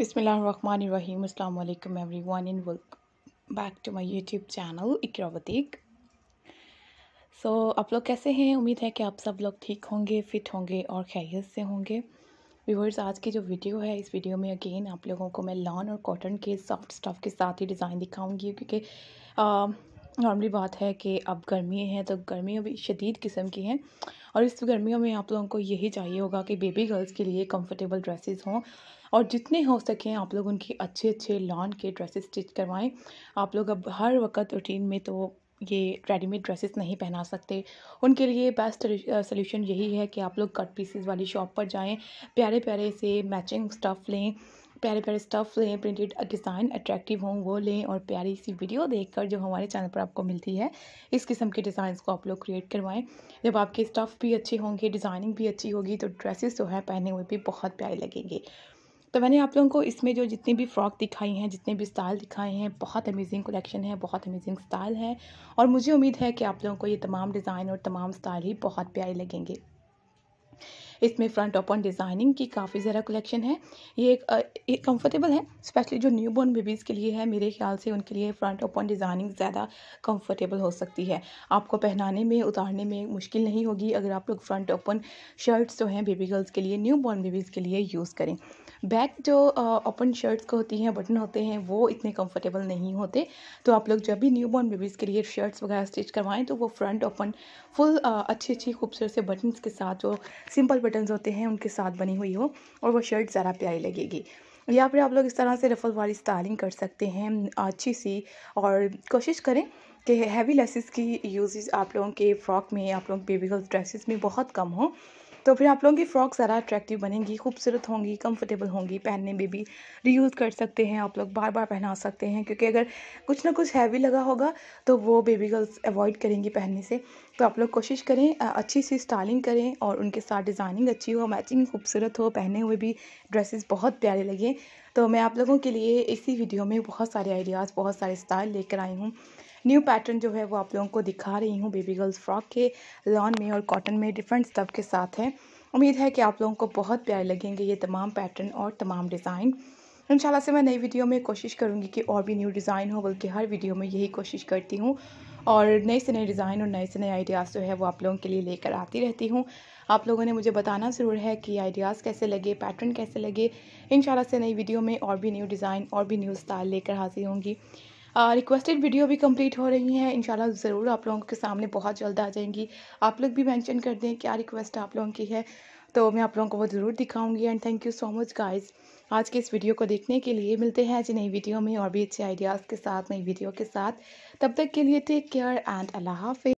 Bismillahirrahmanirrahim. Everyone everyone and back to my YouTube channel channel so आप लोग कैसे हैं उम्मीद है कि आप सब लोग ठीक होंगे फिट होंगे और खैरियत से होंगे व्यूवर्स आज की जो वीडियो है इस वीडियो में अगेन आप लोगों को मैं लॉन और कॉटन के सॉफ्ट स्टफ़ के साथ ही डिज़ाइन दिखाऊंगी क्योंकि नॉर्मली बात है कि अब गर्मी है तो गर्मी भी शदीद किस्म की हैं और इस गर्मियों में आप लोगों को यही चाहिए होगा कि बेबी गर्ल्स के लिए कंफर्टेबल ड्रेसेस हों और जितने हो सकें आप लोग उनकी अच्छे अच्छे लॉन के ड्रेसेस स्टिच करवाएं आप लोग अब हर वक्त रूटीन में तो ये रेडीमेड ड्रेसेस नहीं पहना सकते उनके लिए बेस्ट सोल्यूशन यही है कि आप लोग कट पीसेस वाली शॉप पर जाएँ प्यारे प्यारे से मैचिंग स्टफ़ लें प्यारे प्यारे स्टफ़ लें प्रिंटेड डिज़ाइन अट्रैक्टिव हों वो लें और प्यारी सी वीडियो देखकर जो हमारे चैनल पर आपको मिलती है इस किस्म के डिज़ाइन को आप लोग क्रिएट करवाएं जब आपके स्टफ़ भी अच्छे होंगे डिज़ाइनिंग भी अच्छी होगी तो ड्रेसेस जो है पहने हुए भी बहुत प्यारे लगेंगे तो मैंने आप लोगों को इसमें जो जितनी भी फ़्रॉक दिखाई हैं जितने भी स्टाइल दिखाए हैं बहुत अमेजिंग कलेक्शन है बहुत अमेजिंग स्टाइल है और मुझे उम्मीद है कि आप लोगों को ये तमाम डिज़ाइन और तमाम स्टाइल ही बहुत प्यारे लगेंगे इसमें फ्रंट ओपन डिज़ाइनिंग की काफ़ी ज़रा कलेक्शन है ये एक कंफर्टेबल है स्पेशली जो न्यू बॉर्न बेबीज़ के लिए है मेरे ख्याल से उनके लिए फ्रंट ओपन डिज़ाइनिंग ज़्यादा कंफर्टेबल हो सकती है आपको पहनाने में उतारने में मुश्किल नहीं होगी अगर आप लोग फ्रंट ओपन शर्ट्स जो हैं बेबी गर्ल्स के लिए न्यू बॉर्न बेबीज़ के लिए यूज़ करें बैक जो ओपन शर्ट्स को होती हैं बटन होते हैं वो इतने कंफर्टेबल नहीं होते तो आप लोग जब भी न्यू बॉर्न बेबीज़ के लिए शर्ट्स वगैरह स्टिच करवाएं तो वो फ्रंट ओपन फुल अच्छी अच्छी खूबसूरत से बटन्स के साथ जो सिंपल बटन बटन्स होते हैं उनके साथ बनी हुई हो और वो शर्ट ज़रा प्यारी लगेगी या फिर आप लोग इस तरह से रफल वाली स्टाइलिंग कर सकते हैं अच्छी सी और कोशिश करें कि हैवी लेसिस की यूज आप लोगों के फ्रॉक में आप लोगों के बेबी गर्ल्स ड्रेसेस में बहुत कम हो तो फिर आप लोगों की फ़्रॉक ज़रा अट्रैक्टिव बनेंगी खूबसूरत होंगी कंफर्टेबल होंगी पहनने में भी रीयूज़ कर सकते हैं आप लोग बार बार पहना सकते हैं क्योंकि अगर कुछ ना कुछ हैवी लगा होगा तो वो बेबी गर्ल्स अवॉइड करेंगी पहनने से तो आप लोग कोशिश करें अच्छी सी स्टाइलिंग करें और उनके साथ डिज़ाइनिंग अच्छी हो मैचिंग खूबसूरत हो पहने हुए भी ड्रेसेस बहुत प्यारे लगें तो मैं आप लोगों के लिए इसी वीडियो में बहुत सारे आइडियाज़ बहुत सारे स्टाइल लेकर आई हूँ न्यू पैटर्न जो है वो आप लोगों को दिखा रही हूँ बेबी गर्ल्स फ्रॉक के लॉन में और कॉटन में डिफरेंट स्टफ के साथ है उम्मीद है कि आप लोगों को बहुत प्यारे लगेंगे ये तमाम पैटर्न और तमाम डिज़ाइन इंशाल्लाह से मैं नई वीडियो में कोशिश करूँगी कि और भी न्यू डिज़ाइन हो बल्कि हर वीडियो में यही कोशिश करती हूँ और नए से नए डिज़ाइन और नए से नए आइडियाज़ जो है वो आप लोगों के लिए लेकर आती रहती हूँ आप लोगों ने मुझे बताना ज़रूर है कि आइडियाज़ कैसे लगे पैटर्न कैसे लगे इन से नई वीडियो में और भी न्यू डिज़ाइन और भी न्यू स्टाइल लेकर हाजिर होंगी रिक्वेस्टेड वीडियो भी कंप्लीट हो रही हैं इंशाल्लाह ज़रूर आप लोगों के सामने बहुत जल्द आ जाएंगी आप लोग भी मेंशन कर दें क्या रिक्वेस्ट आप लोगों की है तो मैं आप लोगों को वो ज़रूर दिखाऊंगी and thank you so much guys आज के इस वीडियो को देखने के लिए मिलते हैं आज नई वीडियो में और भी अच्छे आइडियाज़ के साथ नई वीडियो के साथ तब तक के लिए टेक केयर एंड अल्लाह हाफि